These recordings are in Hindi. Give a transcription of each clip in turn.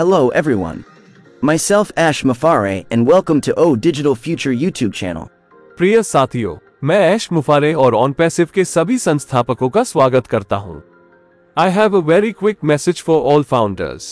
Hello everyone. Myself Ash Mafare and welcome to O Digital Future YouTube channel. प्रिय साथियों, मैं ऐश मुफारे और ऑन पैसिव के सभी संस्थापकों का स्वागत करता हूं। I have a very quick message for all founders.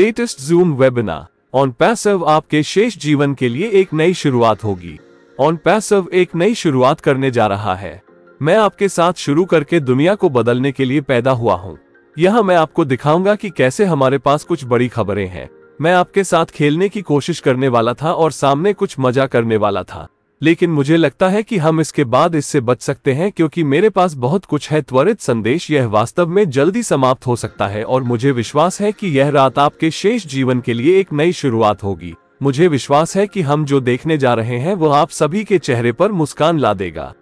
Latest Zoom webinar on passive आपके शेष जीवन के लिए एक नई शुरुआत होगी ऑन पैसिव एक नई शुरुआत करने जा रहा है मैं आपके साथ शुरू करके दुनिया को बदलने के लिए पैदा हुआ हूँ यहाँ मैं आपको दिखाऊंगा कि कैसे हमारे पास कुछ बड़ी खबरें हैं मैं आपके साथ खेलने की कोशिश करने वाला था और सामने कुछ मजा करने वाला था लेकिन मुझे लगता है कि हम इसके बाद इससे बच सकते हैं क्योंकि मेरे पास बहुत कुछ है त्वरित संदेश यह वास्तव में जल्दी समाप्त हो सकता है और मुझे विश्वास है कि यह रात आपके शेष जीवन के लिए एक नई शुरुआत होगी मुझे विश्वास है कि हम जो देखने जा रहे हैं वो आप सभी के चेहरे पर मुस्कान ला देगा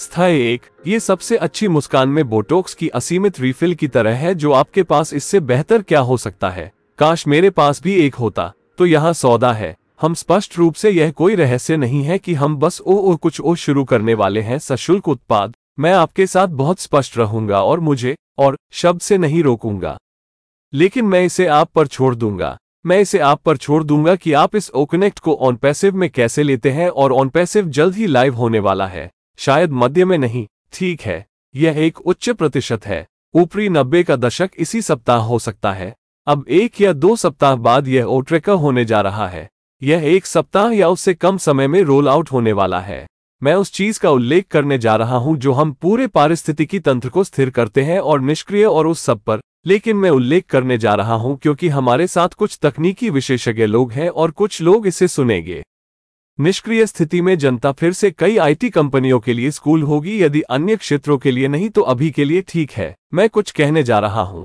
स्थायी एक ये सबसे अच्छी मुस्कान में बोटोक्स की असीमित रिफिल की तरह है जो आपके पास इससे बेहतर क्या हो सकता है काश मेरे पास भी एक होता तो यहाँ सौदा है हम स्पष्ट रूप से यह कोई रहस्य नहीं है कि हम बस ओ ओ कुछ ओ शुरू करने वाले हैं सशुल्क उत्पाद मैं आपके साथ बहुत स्पष्ट रहूंगा और मुझे और शब्द से नहीं रोकूंगा लेकिन मैं इसे आप पर छोड़ दूंगा मैं इसे आप पर छोड़ दूंगा कि आप इस ओकनेक्ट को ऑनपैसिव में कैसे लेते हैं और ऑनपैसिव जल्द ही लाइव होने वाला है शायद मध्य में नहीं ठीक है यह एक उच्च प्रतिशत है ऊपरी नब्बे का दशक इसी सप्ताह हो सकता है अब एक या दो सप्ताह बाद यह ओट्रेका होने जा रहा है यह एक सप्ताह या उससे कम समय में रोल आउट होने वाला है मैं उस चीज का उल्लेख करने जा रहा हूं जो हम पूरे पारिस्थितिकी तंत्र को स्थिर करते हैं और निष्क्रिय और उस सब पर लेकिन मैं उल्लेख करने जा रहा हूं क्योंकि हमारे साथ कुछ तकनीकी विशेषज्ञ लोग हैं और कुछ लोग इसे सुनेंगे निष्क्रिय स्थिति में जनता फिर से कई आईटी कंपनियों के लिए स्कूल होगी यदि अन्य क्षेत्रों के लिए नहीं तो अभी के लिए ठीक है मैं कुछ कहने जा रहा हूं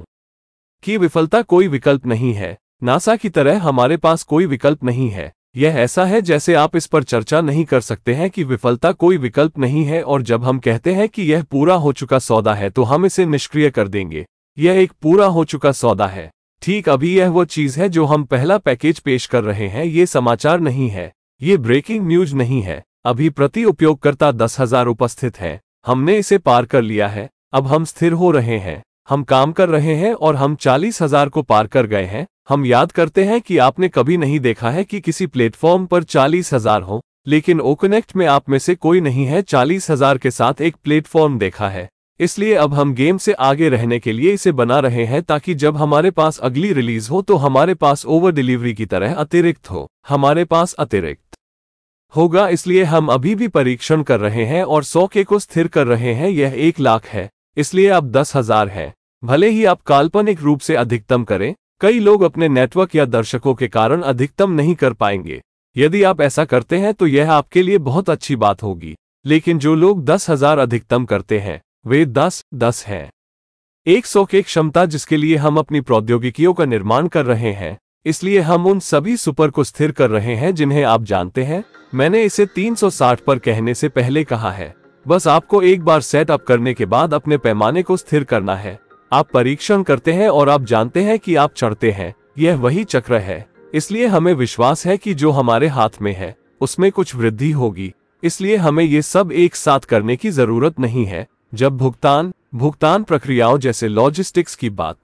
कि विफलता कोई विकल्प नहीं है नासा की तरह हमारे पास कोई विकल्प नहीं है यह ऐसा है जैसे आप इस पर चर्चा नहीं कर सकते हैं कि विफलता कोई विकल्प नहीं है और जब हम कहते हैं कि यह पूरा हो चुका सौदा है तो हम इसे निष्क्रिय कर देंगे यह एक पूरा हो चुका सौदा है ठीक अभी यह वो चीज़ है जो हम पहला पैकेज पेश कर रहे हैं ये समाचार नहीं है ये ब्रेकिंग न्यूज नहीं है अभी प्रति उपयोगकर्ता दस हजार उपस्थित हैं हमने इसे पार कर लिया है अब हम स्थिर हो रहे हैं हम काम कर रहे हैं और हम चालीस हजार को पार कर गए हैं हम याद करते हैं कि आपने कभी नहीं देखा है कि किसी प्लेटफॉर्म पर चालीस हजार हो लेकिन ओकनेक्ट में आप में से कोई नहीं है चालीस हजार के साथ एक प्लेटफॉर्म देखा है इसलिए अब हम गेम से आगे रहने के लिए इसे बना रहे हैं ताकि जब हमारे पास अगली रिलीज हो तो हमारे पास ओवर डिलीवरी की तरह अतिरिक्त हो हमारे पास अतिरिक्त होगा इसलिए हम अभी भी परीक्षण कर रहे हैं और सौ के को स्थिर कर रहे हैं यह एक लाख है इसलिए अब दस हजार है भले ही आप काल्पनिक रूप से अधिकतम करें कई लोग अपने नेटवर्क या दर्शकों के कारण अधिकतम नहीं कर पाएंगे यदि आप ऐसा करते हैं तो यह आपके लिए बहुत अच्छी बात होगी लेकिन जो लोग दस हजार अधिकतम करते हैं वे दस दस हैं एक सौ के क्षमता जिसके लिए हम अपनी प्रौद्योगिकियों का निर्माण कर रहे हैं इसलिए हम उन सभी सुपर को स्थिर कर रहे हैं जिन्हें आप जानते हैं मैंने इसे 360 पर कहने से पहले कहा है बस आपको एक बार सेट अप करने के बाद अपने पैमाने को स्थिर करना है आप परीक्षण करते हैं और आप जानते हैं कि आप चढ़ते हैं यह वही चक्र है इसलिए हमें विश्वास है कि जो हमारे हाथ में है उसमें कुछ वृद्धि होगी इसलिए हमें ये सब एक साथ करने की जरूरत नहीं है जब भुगतान भुगतान प्रक्रियाओं जैसे लॉजिस्टिक्स की बात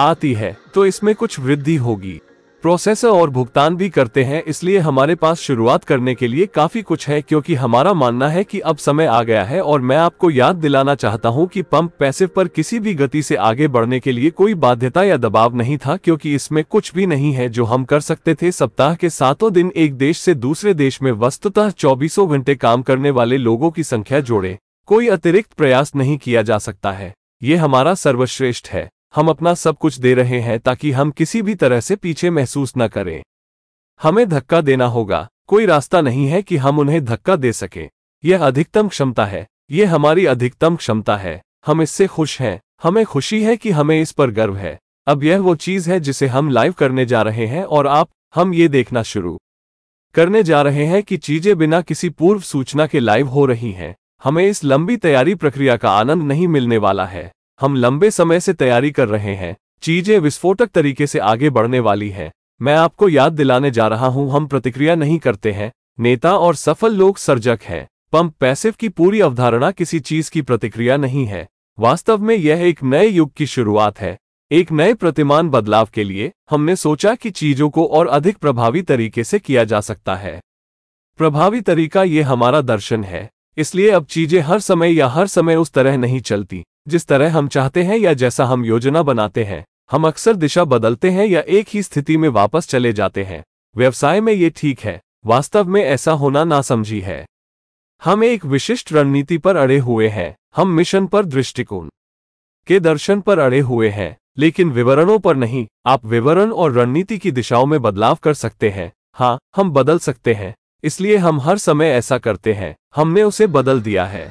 आती है तो इसमें कुछ वृद्धि होगी प्रोसेसर और भुगतान भी करते हैं इसलिए हमारे पास शुरुआत करने के लिए काफी कुछ है क्योंकि हमारा मानना है कि अब समय आ गया है और मैं आपको याद दिलाना चाहता हूं कि पंप पैसिव पर किसी भी गति से आगे बढ़ने के लिए कोई बाध्यता या दबाव नहीं था क्योंकि इसमें कुछ भी नहीं है जो हम कर सकते थे सप्ताह के सातों दिन एक देश से दूसरे देश में वस्तुतः चौबीसों घंटे काम करने वाले लोगों की संख्या जोड़े कोई अतिरिक्त प्रयास नहीं किया जा सकता है ये हमारा सर्वश्रेष्ठ है हम अपना सब कुछ दे रहे हैं ताकि हम किसी भी तरह से पीछे महसूस न करें हमें धक्का देना होगा कोई रास्ता नहीं है कि हम उन्हें धक्का दे सकें यह अधिकतम क्षमता है यह हमारी अधिकतम क्षमता है हम इससे खुश हैं हमें खुशी है कि हमें इस पर गर्व है अब यह वो चीज़ है जिसे हम लाइव करने जा रहे हैं और आप हम ये देखना शुरू करने जा रहे हैं कि चीज़ें बिना किसी पूर्व सूचना के लाइव हो रही हैं हमें इस लंबी तैयारी प्रक्रिया का आनंद नहीं मिलने वाला है हम लंबे समय से तैयारी कर रहे हैं चीजें विस्फोटक तरीके से आगे बढ़ने वाली हैं मैं आपको याद दिलाने जा रहा हूं हम प्रतिक्रिया नहीं करते हैं नेता और सफल लोग सर्जक हैं पंप पैसिव की पूरी अवधारणा किसी चीज की प्रतिक्रिया नहीं है वास्तव में यह एक नए युग की शुरुआत है एक नए प्रतिमान बदलाव के लिए हमने सोचा कि चीजों को और अधिक प्रभावी तरीके से किया जा सकता है प्रभावी तरीका ये हमारा दर्शन है इसलिए अब चीजें हर समय या हर समय उस तरह नहीं चलती जिस तरह हम चाहते हैं या जैसा हम योजना बनाते हैं हम अक्सर दिशा बदलते हैं या एक ही स्थिति में वापस चले जाते हैं व्यवसाय में ये ठीक है वास्तव में ऐसा होना नासमझी है हम एक विशिष्ट रणनीति पर अड़े हुए हैं हम मिशन पर दृष्टिकोण के दर्शन पर अड़े हुए हैं लेकिन विवरणों पर नहीं आप विवरण और रणनीति की दिशाओं में बदलाव कर सकते हैं हाँ हम बदल सकते हैं इसलिए हम हर समय ऐसा करते हैं हमने उसे बदल दिया है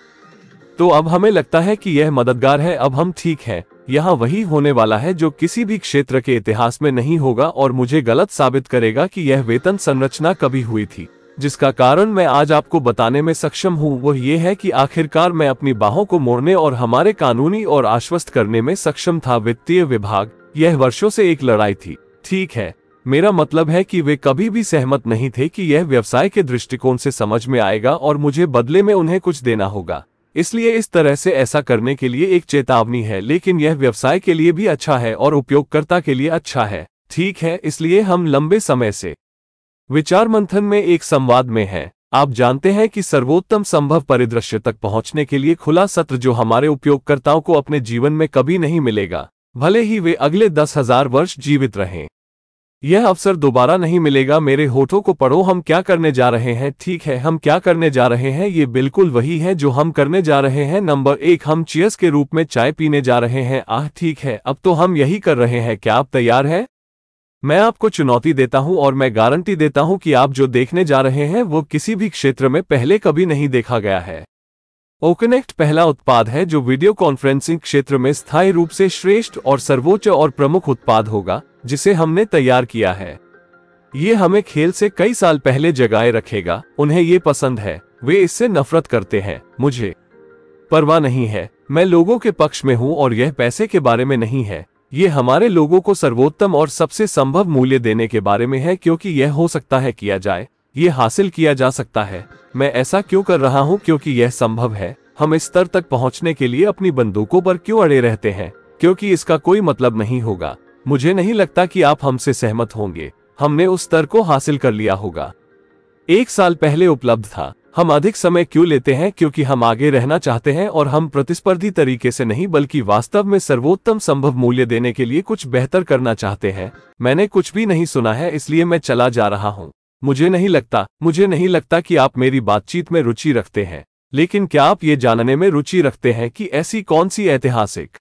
तो अब हमें लगता है कि यह मददगार है अब हम ठीक हैं यहाँ वही होने वाला है जो किसी भी क्षेत्र के इतिहास में नहीं होगा और मुझे गलत साबित करेगा कि यह वेतन संरचना कभी हुई थी जिसका कारण मैं आज आपको बताने में सक्षम हूँ वह ये है कि आखिरकार मैं अपनी बाहों को मोड़ने और हमारे कानूनी और आश्वस्त करने में सक्षम था वित्तीय विभाग यह वर्षों से एक लड़ाई थी ठीक है मेरा मतलब है कि वे कभी भी सहमत नहीं थे कि यह व्यवसाय के दृष्टिकोण से समझ में आएगा और मुझे बदले में उन्हें कुछ देना होगा इसलिए इस तरह से ऐसा करने के लिए एक चेतावनी है लेकिन यह व्यवसाय के लिए भी अच्छा है और उपयोगकर्ता के लिए अच्छा है ठीक है इसलिए हम लंबे समय से विचार मंथन में एक संवाद में है आप जानते हैं कि सर्वोत्तम संभव परिदृश्य तक पहुंचने के लिए खुला सत्र जो हमारे उपयोगकर्ताओं को अपने जीवन में कभी नहीं मिलेगा भले ही वे अगले दस हजार वर्ष जीवित रहें यह अवसर दोबारा नहीं मिलेगा मेरे होठों को पढ़ो हम क्या करने जा रहे हैं ठीक है हम क्या करने जा रहे हैं ये बिल्कुल वही है जो हम करने जा रहे हैं नंबर एक हम चीयर्स के रूप में चाय पीने जा रहे हैं आह ठीक है अब तो हम यही कर रहे हैं क्या आप तैयार हैं मैं आपको चुनौती देता हूं और मैं गारंटी देता हूं कि आप जो देखने जा रहे हैं वो किसी भी क्षेत्र में पहले कभी नहीं देखा गया है ओकनेक्ट पहला उत्पाद है जो वीडियो कॉन्फ्रेंसिंग क्षेत्र में स्थायी रूप से श्रेष्ठ और सर्वोच्च और प्रमुख उत्पाद होगा जिसे हमने तैयार किया है ये हमें खेल से कई साल पहले जगाए रखेगा उन्हें ये पसंद है वे इससे नफरत करते हैं मुझे परवाह नहीं है मैं लोगों के पक्ष में हूँ और यह पैसे के बारे में नहीं है ये हमारे लोगों को सर्वोत्तम और सबसे संभव मूल्य देने के बारे में है क्योंकि यह हो सकता है किया जाए ये हासिल किया जा सकता है मैं ऐसा क्यों कर रहा हूँ क्योंकि यह संभव है हम इस स्तर तक पहुँचने के लिए अपनी बंदूकों पर क्यों अड़े रहते हैं क्योंकि इसका कोई मतलब नहीं होगा मुझे नहीं लगता कि आप हमसे सहमत होंगे हमने उस स्तर को हासिल कर लिया होगा एक साल पहले उपलब्ध था हम अधिक समय क्यों लेते हैं क्योंकि हम आगे रहना चाहते हैं और हम प्रतिस्पर्धी तरीके से नहीं बल्कि वास्तव में सर्वोत्तम संभव मूल्य देने के लिए कुछ बेहतर करना चाहते हैं मैंने कुछ भी नहीं सुना है इसलिए मैं चला जा रहा हूँ मुझे नहीं लगता मुझे नहीं लगता कि आप मेरी बातचीत में रुचि रखते हैं लेकिन क्या आप ये जानने में रुचि रखते हैं कि ऐसी कौन सी ऐतिहासिक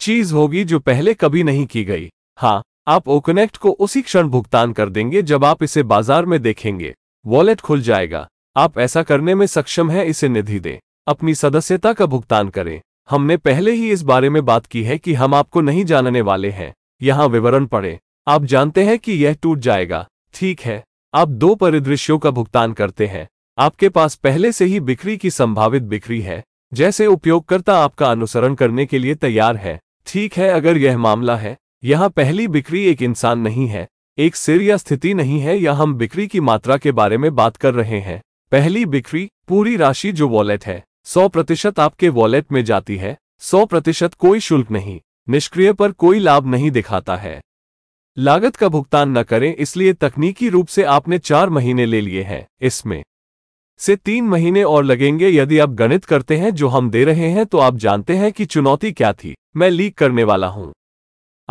चीज होगी जो पहले कभी नहीं की गई हाँ आप ओकनेक्ट को उसी क्षण भुगतान कर देंगे जब आप इसे बाजार में देखेंगे वॉलेट खुल जाएगा आप ऐसा करने में सक्षम हैं इसे निधि दें अपनी सदस्यता का भुगतान करें हमने पहले ही इस बारे में बात की है कि हम आपको नहीं जानने वाले हैं यहाँ विवरण पढ़ें आप जानते हैं कि यह टूट जाएगा ठीक है आप दो परिदृश्यों का भुगतान करते हैं आपके पास पहले से ही बिक्री की संभावित बिक्री है जैसे उपयोगकर्ता आपका अनुसरण करने के लिए तैयार है ठीक है अगर यह मामला है यहाँ पहली बिक्री एक इंसान नहीं है एक सिर या स्थिति नहीं है या हम बिक्री की मात्रा के बारे में बात कर रहे हैं पहली बिक्री पूरी राशि जो वॉलेट है सौ प्रतिशत आपके वॉलेट में जाती है सौ प्रतिशत कोई शुल्क नहीं निष्क्रिय पर कोई लाभ नहीं दिखाता है लागत का भुगतान न करें इसलिए तकनीकी रूप से आपने चार महीने ले लिए हैं इसमें से तीन महीने और लगेंगे यदि आप गणित करते हैं जो हम दे रहे हैं तो आप जानते हैं कि चुनौती क्या थी मैं लीक करने वाला हूं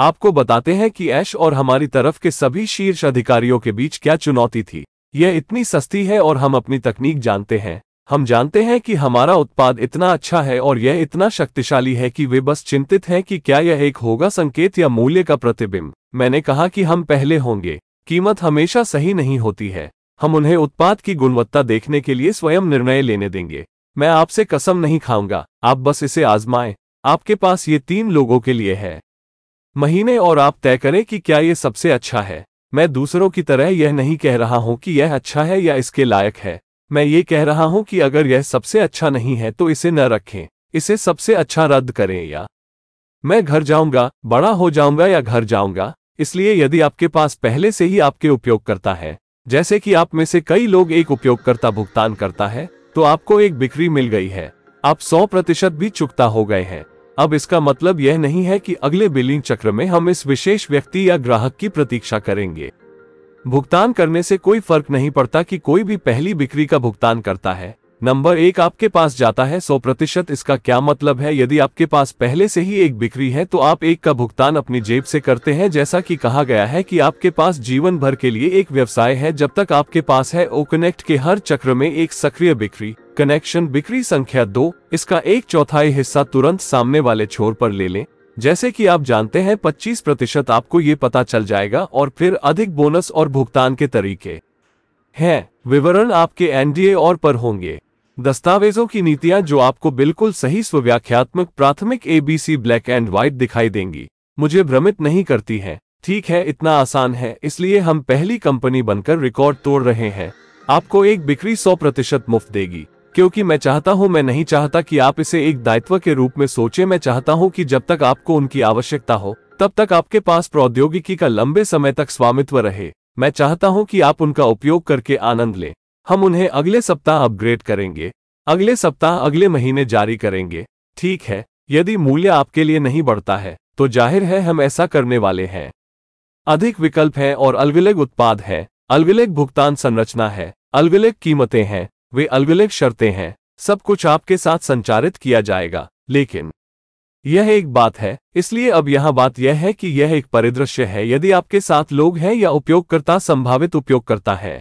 आपको बताते हैं कि ऐश और हमारी तरफ के सभी शीर्ष अधिकारियों के बीच क्या चुनौती थी यह इतनी सस्ती है और हम अपनी तकनीक जानते हैं हम जानते हैं कि हमारा उत्पाद इतना अच्छा है और यह इतना शक्तिशाली है कि वे बस चिंतित हैं कि क्या यह एक होगा संकेत या मूल्य का प्रतिबिंब मैंने कहा कि हम पहले होंगे कीमत हमेशा सही नहीं होती है हम उन्हें उत्पाद की गुणवत्ता देखने के लिए स्वयं निर्णय लेने देंगे मैं आपसे कसम नहीं खाऊंगा आप बस इसे आजमाएं आपके पास ये तीन लोगों के लिए है महीने और आप तय करें कि क्या ये सबसे अच्छा है मैं दूसरों की तरह यह नहीं कह रहा हूं कि यह अच्छा है या इसके लायक है मैं ये कह रहा हूं कि अगर यह सबसे अच्छा नहीं है तो इसे न रखें इसे सबसे अच्छा रद्द करें या मैं घर जाऊंगा बड़ा हो जाऊंगा या घर जाऊंगा इसलिए यदि आपके पास पहले से ही आपके उपयोगकर्ता है जैसे कि आप में से कई लोग एक उपयोगकर्ता भुगतान करता है तो आपको एक बिक्री मिल गई है आप 100 प्रतिशत भी चुकता हो गए हैं अब इसका मतलब यह नहीं है कि अगले बिलिंग चक्र में हम इस विशेष व्यक्ति या ग्राहक की प्रतीक्षा करेंगे भुगतान करने से कोई फर्क नहीं पड़ता कि कोई भी पहली बिक्री का भुगतान करता है नंबर एक आपके पास जाता है सौ प्रतिशत इसका क्या मतलब है यदि आपके पास पहले से ही एक बिक्री है तो आप एक का भुगतान अपनी जेब से करते हैं जैसा कि कहा गया है कि आपके पास जीवन भर के लिए एक व्यवसाय है जब तक आपके पास है ओ कनेक्ट के हर चक्र में एक सक्रिय बिक्री कनेक्शन बिक्री संख्या दो इसका एक चौथाई हिस्सा तुरंत सामने वाले छोर पर ले लें जैसे कि आप जानते हैं 25 प्रतिशत आपको ये पता चल जाएगा और फिर अधिक बोनस और भुगतान के तरीके हैं विवरण आपके एनडीए और पर होंगे दस्तावेजों की नीतियां जो आपको बिल्कुल सही स्वव्याख्यात्मक प्राथमिक एबीसी ब्लैक एंड व्हाइट दिखाई देंगी मुझे भ्रमित नहीं करती हैं ठीक है इतना आसान है इसलिए हम पहली कंपनी बनकर रिकॉर्ड तोड़ रहे हैं आपको एक बिक्री सौ प्रतिशत मुफ्त देगी क्योंकि मैं चाहता हूं मैं नहीं चाहता कि आप इसे एक दायित्व के रूप में सोचें मैं चाहता हूं कि जब तक आपको उनकी आवश्यकता हो तब तक आपके पास प्रौद्योगिकी का लंबे समय तक स्वामित्व रहे मैं चाहता हूं कि आप उनका उपयोग करके आनंद लें हम उन्हें अगले सप्ताह अपग्रेड करेंगे अगले सप्ताह अगले महीने जारी करेंगे ठीक है यदि मूल्य आपके लिए नहीं बढ़ता है तो जाहिर है हम ऐसा करने वाले हैं अधिक विकल्प हैं और अलविलेग उत्पाद हैं अलविलेग भुगतान संरचना है अलविलेग कीमतें हैं वे अलग शर्तें हैं सब कुछ आपके साथ संचारित किया जाएगा लेकिन यह एक बात है इसलिए अब यहां बात यह है कि यह एक परिदृश्य है यदि आपके साथ लोग हैं या उपयोगकर्ता संभावित उपयोगकर्ता है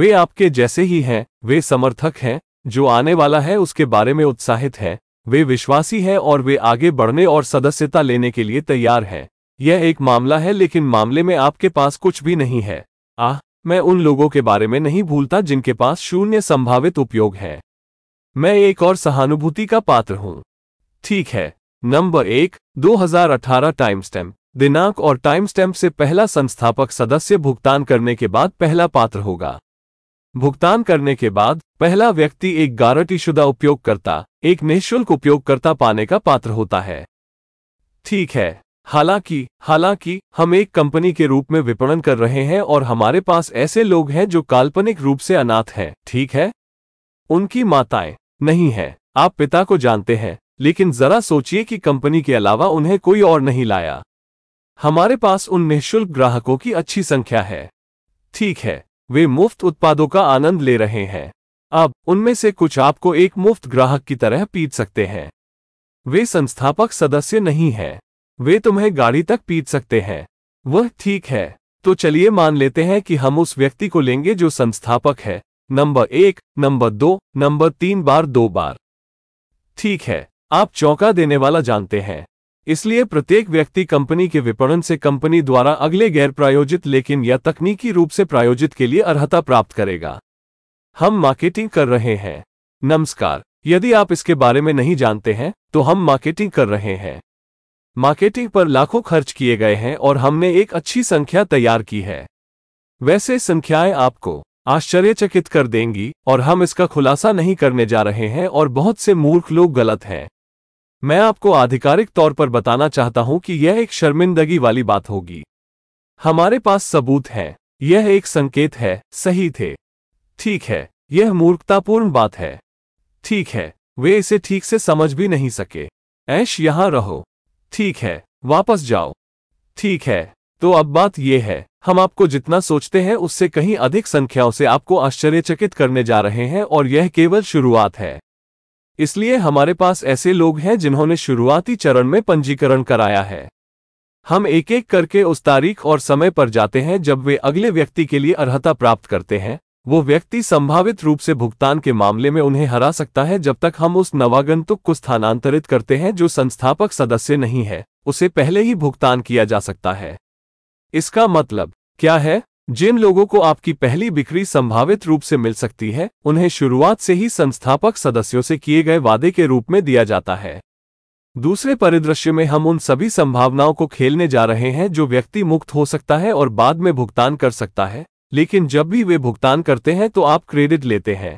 वे आपके जैसे ही हैं वे समर्थक हैं जो आने वाला है उसके बारे में उत्साहित हैं वे विश्वासी हैं और वे आगे बढ़ने और सदस्यता लेने के लिए तैयार हैं यह एक मामला है लेकिन मामले में आपके पास कुछ भी नहीं है आह मैं उन लोगों के बारे में नहीं भूलता जिनके पास शून्य संभावित उपयोग है मैं एक और सहानुभूति का पात्र हूं ठीक है नंबर एक 2018 टाइम स्टैम्प दिनांक और टाइम स्टैम्प से पहला संस्थापक सदस्य भुगतान करने के बाद पहला पात्र होगा भुगतान करने के बाद पहला व्यक्ति एक गारंटीशुदा उपयोगकर्ता एक निःशुल्क उपयोगकर्ता पाने का पात्र होता है ठीक है हालांकि हालांकि हम एक कंपनी के रूप में विपणन कर रहे हैं और हमारे पास ऐसे लोग हैं जो काल्पनिक रूप से अनाथ हैं ठीक है उनकी माताएं नहीं हैं आप पिता को जानते हैं लेकिन जरा सोचिए कि कंपनी के अलावा उन्हें कोई और नहीं लाया हमारे पास उन निःशुल्क ग्राहकों की अच्छी संख्या है ठीक है वे मुफ्त उत्पादों का आनंद ले रहे हैं अब उनमें से कुछ आपको एक मुफ्त ग्राहक की तरह पीट सकते हैं वे संस्थापक सदस्य नहीं हैं वे तुम्हें गाड़ी तक पीट सकते हैं वह ठीक है तो चलिए मान लेते हैं कि हम उस व्यक्ति को लेंगे जो संस्थापक है नंबर एक नंबर दो नंबर तीन बार दो बार ठीक है आप चौंका देने वाला जानते हैं इसलिए प्रत्येक व्यक्ति कंपनी के विपणन से कंपनी द्वारा अगले गैर प्रायोजित लेकिन या तकनीकी रूप से प्रायोजित के लिए अर्हता प्राप्त करेगा हम मार्केटिंग कर रहे हैं नमस्कार यदि आप इसके बारे में नहीं जानते हैं तो हम मार्केटिंग कर रहे हैं मार्केटिंग पर लाखों खर्च किए गए हैं और हमने एक अच्छी संख्या तैयार की है वैसे संख्याएं आपको आश्चर्यचकित कर देंगी और हम इसका खुलासा नहीं करने जा रहे हैं और बहुत से मूर्ख लोग गलत हैं मैं आपको आधिकारिक तौर पर बताना चाहता हूं कि यह एक शर्मिंदगी वाली बात होगी हमारे पास सबूत हैं यह एक संकेत है सही थे ठीक है यह मूर्खतापूर्ण बात है ठीक है वे इसे ठीक से समझ भी नहीं सके ऐश यहां रहो ठीक है वापस जाओ ठीक है तो अब बात यह है हम आपको जितना सोचते हैं उससे कहीं अधिक संख्याओं से आपको आश्चर्यचकित करने जा रहे हैं और यह केवल शुरुआत है इसलिए हमारे पास ऐसे लोग हैं जिन्होंने शुरुआती चरण में पंजीकरण कराया है हम एक एक करके उस तारीख और समय पर जाते हैं जब वे अगले व्यक्ति के लिए अर्हता प्राप्त करते हैं वो व्यक्ति संभावित रूप से भुगतान के मामले में उन्हें हरा सकता है जब तक हम उस नवागंतुक को स्थानांतरित करते हैं जो संस्थापक सदस्य नहीं है उसे पहले ही भुगतान किया जा सकता है इसका मतलब क्या है जिन लोगों को आपकी पहली बिक्री संभावित रूप से मिल सकती है उन्हें शुरुआत से ही संस्थापक सदस्यों से किए गए वादे के रूप में दिया जाता है दूसरे परिदृश्य में हम उन सभी संभावनाओं को खेलने जा रहे हैं जो व्यक्ति मुक्त हो सकता है और बाद में भुगतान कर सकता है लेकिन जब भी वे भुगतान करते हैं तो आप क्रेडिट लेते हैं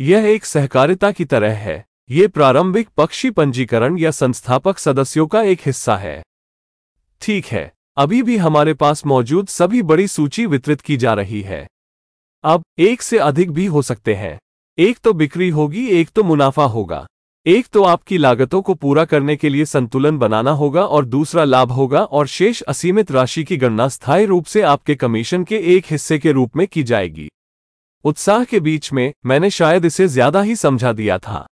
यह एक सहकारिता की तरह है ये प्रारंभिक पक्षी पंजीकरण या संस्थापक सदस्यों का एक हिस्सा है ठीक है अभी भी हमारे पास मौजूद सभी बड़ी सूची वितरित की जा रही है अब एक से अधिक भी हो सकते हैं एक तो बिक्री होगी एक तो मुनाफा होगा एक तो आपकी लागतों को पूरा करने के लिए संतुलन बनाना होगा और दूसरा लाभ होगा और शेष असीमित राशि की गणना स्थायी रूप से आपके कमीशन के एक हिस्से के रूप में की जाएगी उत्साह के बीच में मैंने शायद इसे ज्यादा ही समझा दिया था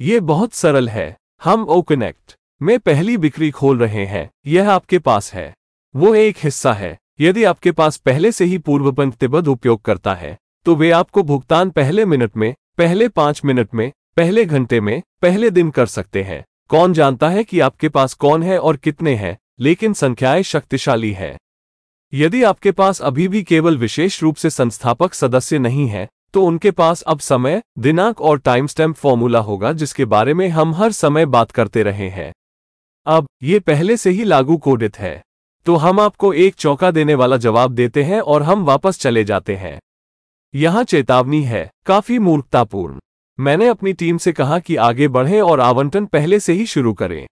ये बहुत सरल है हम ओ कनेक्ट में पहली बिक्री खोल रहे हैं यह आपके पास है वो एक हिस्सा है यदि आपके पास पहले से ही पूर्व पंक्तिबद्ध उपयोग करता है तो वे आपको भुगतान पहले मिनट में पहले पांच मिनट में पहले घंटे में पहले दिन कर सकते हैं कौन जानता है कि आपके पास कौन है और कितने हैं लेकिन संख्याएं शक्तिशाली हैं यदि आपके पास अभी भी केवल विशेष रूप से संस्थापक सदस्य नहीं है तो उनके पास अब समय दिनांक और टाइम स्टैम्प फॉर्मूला होगा जिसके बारे में हम हर समय बात करते रहे हैं अब ये पहले से ही लागू कोडित है तो हम आपको एक चौका देने वाला जवाब देते हैं और हम वापस चले जाते हैं यहां चेतावनी है काफी मूर्खतापूर्ण मैंने अपनी टीम से कहा कि आगे बढ़ें और आवंटन पहले से ही शुरू करें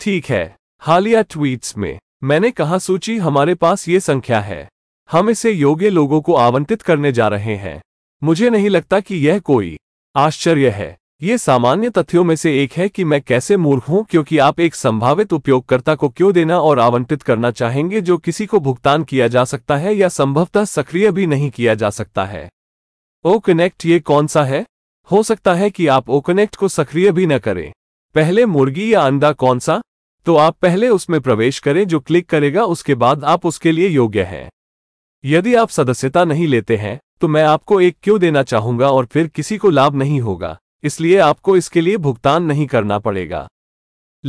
ठीक है हालिया ट्वीट्स में मैंने कहा सूची हमारे पास ये संख्या है हम इसे योग्य लोगों को आवंटित करने जा रहे हैं मुझे नहीं लगता कि यह कोई आश्चर्य है ये सामान्य तथ्यों में से एक है कि मैं कैसे मूर्ख हूं क्योंकि आप एक संभावित उपयोगकर्ता को क्यों देना और आवंटित करना चाहेंगे जो किसी को भुगतान किया जा सकता है या संभवतः सक्रिय भी नहीं किया जा सकता है ओ कनेक्ट ये कौन सा है हो सकता है कि आप ओकनेक्ट को सक्रिय भी न करें पहले मुर्गी या अंडा कौन सा तो आप पहले उसमें प्रवेश करें जो क्लिक करेगा उसके बाद आप उसके लिए योग्य हैं यदि आप सदस्यता नहीं लेते हैं तो मैं आपको एक क्यों देना चाहूंगा और फिर किसी को लाभ नहीं होगा इसलिए आपको इसके लिए भुगतान नहीं करना पड़ेगा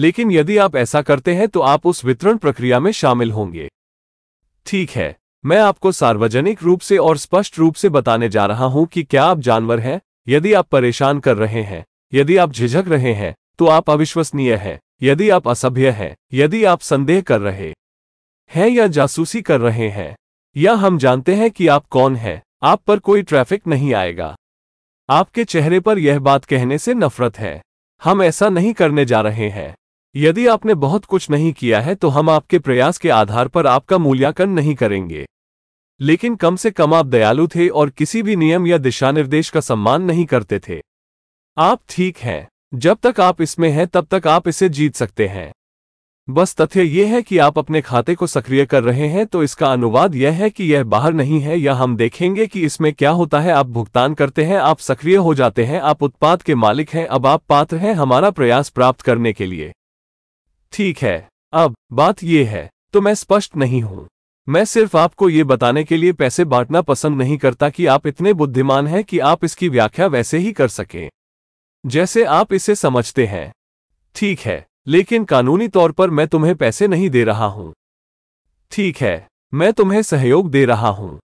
लेकिन यदि आप ऐसा करते हैं तो आप उस वितरण प्रक्रिया में शामिल होंगे ठीक है मैं आपको सार्वजनिक रूप से और स्पष्ट रूप से बताने जा रहा हूं कि क्या आप जानवर हैं यदि आप परेशान कर रहे हैं यदि आप झिझक रहे हैं तो आप अविश्वसनीय हैं यदि आप असभ्य हैं यदि आप संदेह कर रहे हैं या जासूसी कर रहे हैं या हम जानते हैं कि आप कौन हैं आप पर कोई ट्रैफिक नहीं आएगा आपके चेहरे पर यह बात कहने से नफरत है हम ऐसा नहीं करने जा रहे हैं यदि आपने बहुत कुछ नहीं किया है तो हम आपके प्रयास के आधार पर आपका मूल्यांकन नहीं करेंगे लेकिन कम से कम आप दयालु थे और किसी भी नियम या दिशानिर्देश का सम्मान नहीं करते थे आप ठीक हैं जब तक आप इसमें हैं तब तक आप इसे जीत सकते हैं बस तथ्य यह है कि आप अपने खाते को सक्रिय कर रहे हैं तो इसका अनुवाद यह है कि यह बाहर नहीं है या हम देखेंगे कि इसमें क्या होता है आप भुगतान करते हैं आप सक्रिय हो जाते हैं आप उत्पाद के मालिक हैं अब आप पात्र हैं हमारा प्रयास प्राप्त करने के लिए ठीक है अब बात यह है तो मैं स्पष्ट नहीं हूं मैं सिर्फ आपको ये बताने के लिए पैसे बांटना पसंद नहीं करता कि आप इतने बुद्धिमान हैं कि आप इसकी व्याख्या वैसे ही कर सकें जैसे आप इसे समझते हैं ठीक है लेकिन कानूनी तौर पर मैं तुम्हें पैसे नहीं दे रहा हूं ठीक है मैं तुम्हें सहयोग दे रहा हूं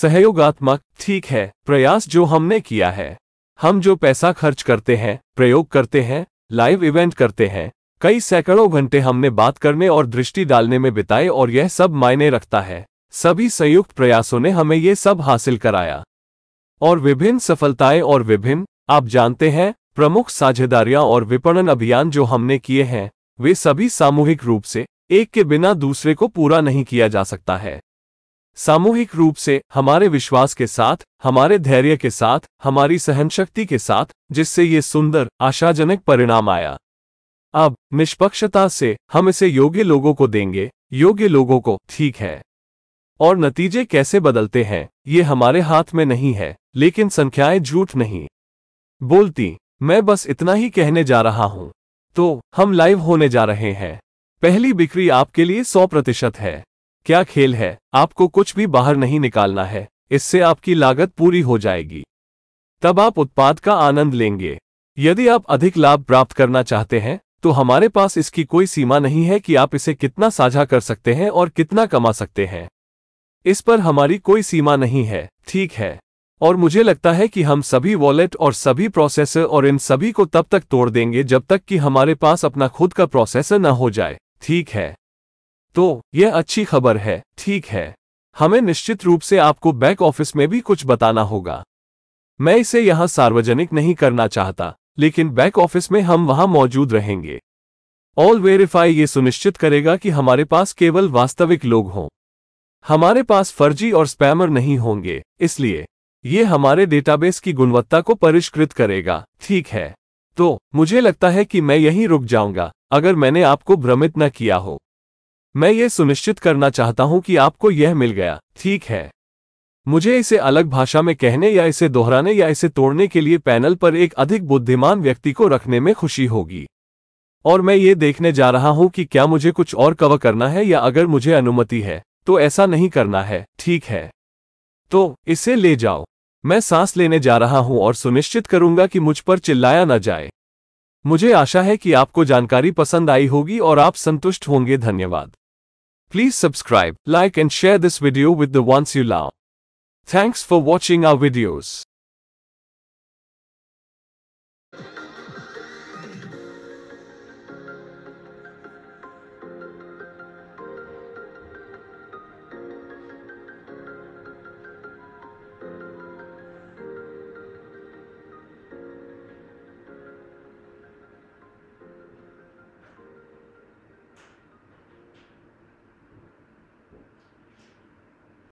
सहयोगात्मक ठीक है प्रयास जो हमने किया है हम जो पैसा खर्च करते हैं प्रयोग करते हैं लाइव इवेंट करते हैं कई सैकड़ों घंटे हमने बात करने और दृष्टि डालने में बिताए और यह सब मायने रखता है सभी संयुक्त प्रयासों ने हमें ये सब हासिल कराया और विभिन्न सफलताएं और विभिन्न आप जानते हैं प्रमुख साझेदारियां और विपणन अभियान जो हमने किए हैं वे सभी सामूहिक रूप से एक के बिना दूसरे को पूरा नहीं किया जा सकता है सामूहिक रूप से हमारे विश्वास के साथ हमारे धैर्य के साथ हमारी सहनशक्ति के साथ जिससे ये सुंदर आशाजनक परिणाम आया अब निष्पक्षता से हम इसे योग्य लोगों को देंगे योग्य लोगों को ठीक है और नतीजे कैसे बदलते हैं ये हमारे हाथ में नहीं है लेकिन संख्याएं झूठ नहीं बोलती मैं बस इतना ही कहने जा रहा हूं तो हम लाइव होने जा रहे हैं पहली बिक्री आपके लिए 100 प्रतिशत है क्या खेल है आपको कुछ भी बाहर नहीं निकालना है इससे आपकी लागत पूरी हो जाएगी तब आप उत्पाद का आनंद लेंगे यदि आप अधिक लाभ प्राप्त करना चाहते हैं तो हमारे पास इसकी कोई सीमा नहीं है कि आप इसे कितना साझा कर सकते हैं और कितना कमा सकते हैं इस पर हमारी कोई सीमा नहीं है ठीक है और मुझे लगता है कि हम सभी वॉलेट और सभी प्रोसेसर और इन सभी को तब तक तोड़ देंगे जब तक कि हमारे पास अपना खुद का प्रोसेसर न हो जाए ठीक है तो यह अच्छी खबर है ठीक है हमें निश्चित रूप से आपको बैक ऑफिस में भी कुछ बताना होगा मैं इसे यहां सार्वजनिक नहीं करना चाहता लेकिन बैक ऑफिस में हम वहां मौजूद रहेंगे ऑल वेरीफाई ये सुनिश्चित करेगा कि हमारे पास केवल वास्तविक लोग हों हमारे पास फर्जी और स्पैमर नहीं होंगे इसलिए ये हमारे डेटाबेस की गुणवत्ता को परिष्कृत करेगा ठीक है तो मुझे लगता है कि मैं यहीं रुक जाऊंगा अगर मैंने आपको भ्रमित न किया हो मैं ये सुनिश्चित करना चाहता हूं कि आपको यह मिल गया ठीक है मुझे इसे अलग भाषा में कहने या इसे दोहराने या इसे तोड़ने के लिए पैनल पर एक अधिक बुद्धिमान व्यक्ति को रखने में खुशी होगी और मैं ये देखने जा रहा हूं कि क्या मुझे कुछ और कवर करना है या अगर मुझे अनुमति है तो ऐसा नहीं करना है ठीक है तो इसे ले जाओ मैं सांस लेने जा रहा हूं और सुनिश्चित करूंगा कि मुझ पर चिल्लाया न जाए मुझे आशा है कि आपको जानकारी पसंद आई होगी और आप संतुष्ट होंगे धन्यवाद please subscribe like and share this video with the ones you love Thanks for watching our videos.